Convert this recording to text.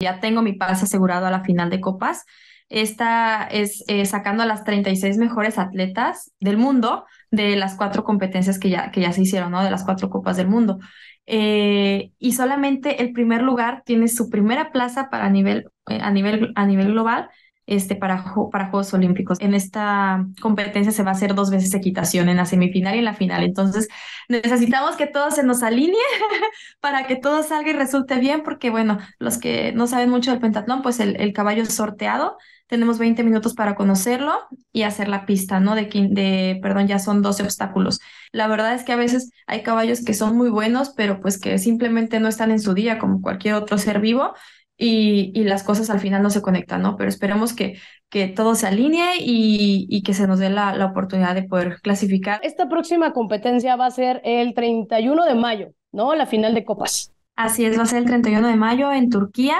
ya tengo mi pase asegurado a la final de copas. Esta es eh, sacando a las 36 mejores atletas del mundo de las cuatro competencias que ya, se hicieron, ¿no? De las cuatro copas del mundo. Eh, y solamente el primer lugar tiene su primera plaza para nivel, eh, a, nivel, a nivel global este, para, para Juegos Olímpicos. En esta competencia se va a hacer dos veces equitación, en la semifinal y en la final. Entonces, necesitamos que todo se nos alinee para que todo salga y resulte bien, porque bueno, los que no saben mucho del pentatlón, pues el, caballo es sorteado. Tenemos 20 minutos para conocerlo y hacer la pista, ¿no? De, de, perdón, ya son 12 obstáculos. La verdad es que a veces hay caballos que son muy buenos, pero pues que simplemente no están en su día, como cualquier otro ser vivo y, y, las cosas al final no se conectan, ¿no? Pero esperemos que, que todo se alinee y, que se nos dé la, la, oportunidad de poder clasificar. Esta próxima competencia va a ser el 31 de mayo, ¿no? La final de copas. Así es, va a ser el 31 de mayo en Turquía